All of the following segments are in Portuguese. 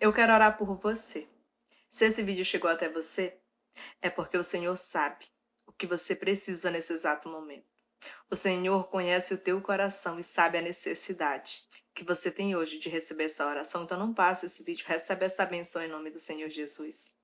Eu quero orar por você. Se esse vídeo chegou até você, é porque o Senhor sabe o que você precisa nesse exato momento. O Senhor conhece o teu coração e sabe a necessidade que você tem hoje de receber essa oração. Então não passe esse vídeo, recebe essa benção em nome do Senhor Jesus.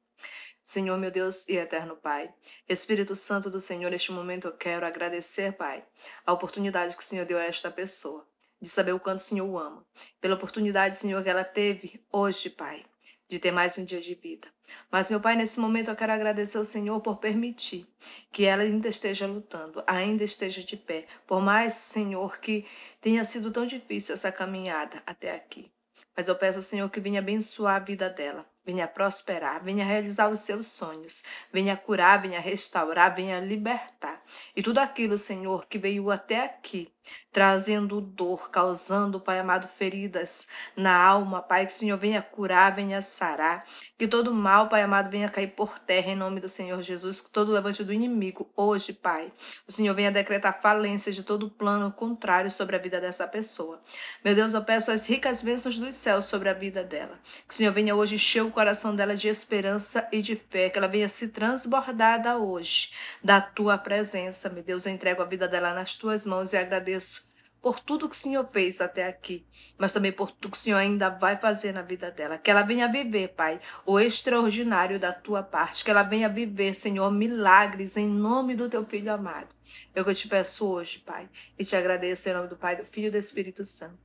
Senhor, meu Deus e eterno Pai, Espírito Santo do Senhor, neste momento eu quero agradecer, Pai, a oportunidade que o Senhor deu a esta pessoa de saber o quanto o Senhor o ama. Pela oportunidade, Senhor, que ela teve hoje, Pai, de ter mais um dia de vida. Mas, meu Pai, nesse momento eu quero agradecer ao Senhor por permitir que ela ainda esteja lutando, ainda esteja de pé. Por mais, Senhor, que tenha sido tão difícil essa caminhada até aqui. Mas eu peço ao Senhor que venha abençoar a vida dela, venha prosperar, venha realizar os seus sonhos, venha curar, venha restaurar, venha libertar. E tudo aquilo, Senhor, que veio até aqui trazendo dor, causando, Pai amado, feridas na alma, Pai, que o Senhor venha curar, venha sarar, que todo mal, Pai amado, venha cair por terra em nome do Senhor Jesus, que todo levante do inimigo hoje, Pai, o Senhor venha decretar falência de todo plano contrário sobre a vida dessa pessoa. Meu Deus, eu peço as ricas bênçãos dos céus sobre a vida dela, que o Senhor venha hoje encher o coração dela de esperança e de fé, que ela venha se transbordada hoje da tua presença, meu Deus, eu entrego a vida dela nas tuas mãos e agradeço agradeço por tudo que o Senhor fez até aqui, mas também por tudo que o Senhor ainda vai fazer na vida dela. Que ela venha viver, Pai, o extraordinário da tua parte. Que ela venha viver, Senhor, milagres em nome do teu filho amado. Eu é que eu te peço hoje, Pai, e te agradeço em nome do Pai, do Filho e do Espírito Santo.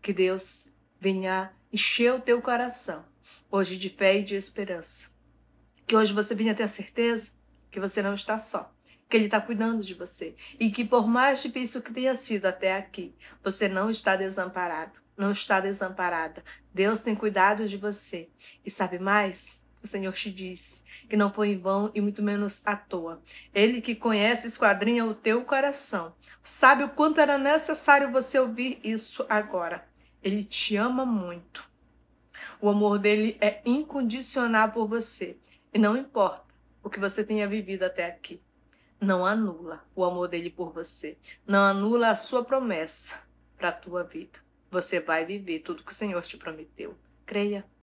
Que Deus venha encher o teu coração hoje de fé e de esperança. Que hoje você venha ter a certeza que você não está só que Ele está cuidando de você e que, por mais difícil que tenha sido até aqui, você não está desamparado, não está desamparada. Deus tem cuidado de você. E sabe mais? O Senhor te diz que não foi em vão e muito menos à toa. Ele que conhece, esquadrinha o teu coração, sabe o quanto era necessário você ouvir isso agora. Ele te ama muito. O amor dele é incondicional por você. E não importa o que você tenha vivido até aqui não anula o amor dele por você, não anula a sua promessa para a tua vida. Você vai viver tudo que o Senhor te prometeu. Creia.